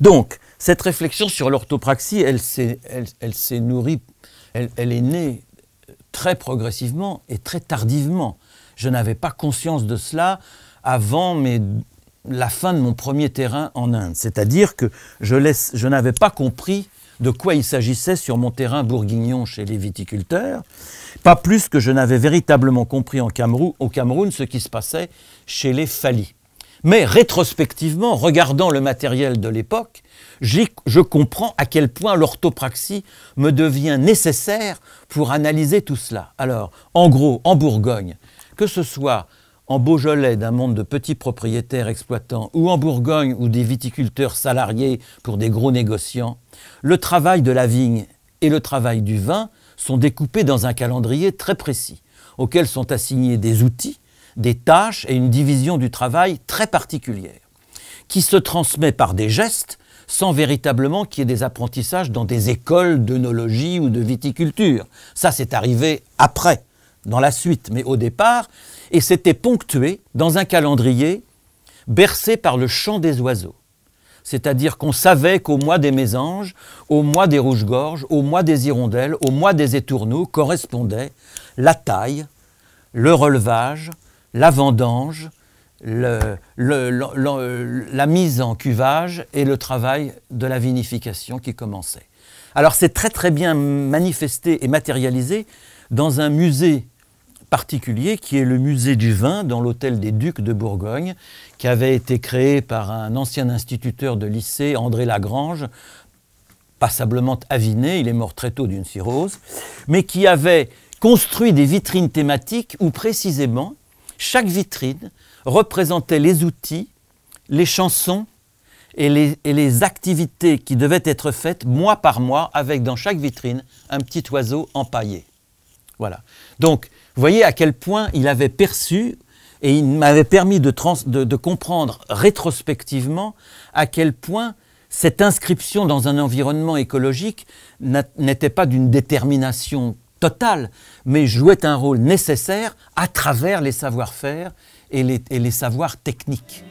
Donc, cette réflexion sur l'orthopraxie, elle s'est nourrie, elle, est née très progressivement et très tardivement. Je n'avais pas conscience de cela avant mais la fin de mon premier terrain en Inde. C'est-à-dire que je, n'avais pas compris de quoi il s'agissait sur mon terrain bourguignon chez les viticulteurs, pas plus que je n'avais véritablement compris en Cameroun, au Cameroun ce qui se passait chez les phallies. Mais rétrospectivement, regardant le matériel de l'époque, je comprends à quel point l'orthopraxie me devient nécessaire pour analyser tout cela. Alors, en gros, en Bourgogne, que ce soit en Beaujolais d'un monde de petits propriétaires exploitants ou en Bourgogne où des viticulteurs salariés pour des gros négociants, le travail de la vigne et le travail du vin sont découpés dans un calendrier très précis, auquel sont assignés des outils des tâches et une division du travail très particulière, qui se transmet par des gestes sans véritablement qu'il y ait des apprentissages dans des écoles d'œnologie ou de viticulture. Ça, c'est arrivé après, dans la suite, mais au départ, et c'était ponctué dans un calendrier bercé par le chant des oiseaux. C'est-à-dire qu'on savait qu'au mois des mésanges, au mois des rouges-gorges, au mois des hirondelles, au mois des étourneaux correspondait la taille, le relevage, la vendange, la mise en cuvage et le travail de la vinification qui commençait. Alors c'est très très bien manifesté et matérialisé dans un musée particulier qui est le musée du vin dans l'hôtel des Ducs de Bourgogne, qui avait été créé par un ancien instituteur de lycée, André Lagrange, passablement aviné, il est mort très tôt d'une cirrhose, mais qui avait construit des vitrines thématiques où précisément chaque vitrine représentait les outils, les chansons et les, activités qui devaient être faites mois par mois avec dans chaque vitrine un petit oiseau empaillé. Voilà. Donc, vous voyez à quel point il avait perçu et il m'avait permis de, de comprendre rétrospectivement à quel point cette inscription dans un environnement écologique n'était pas d'une détermination total, mais jouait un rôle nécessaire à travers les savoir-faire et les, et les savoirs techniques.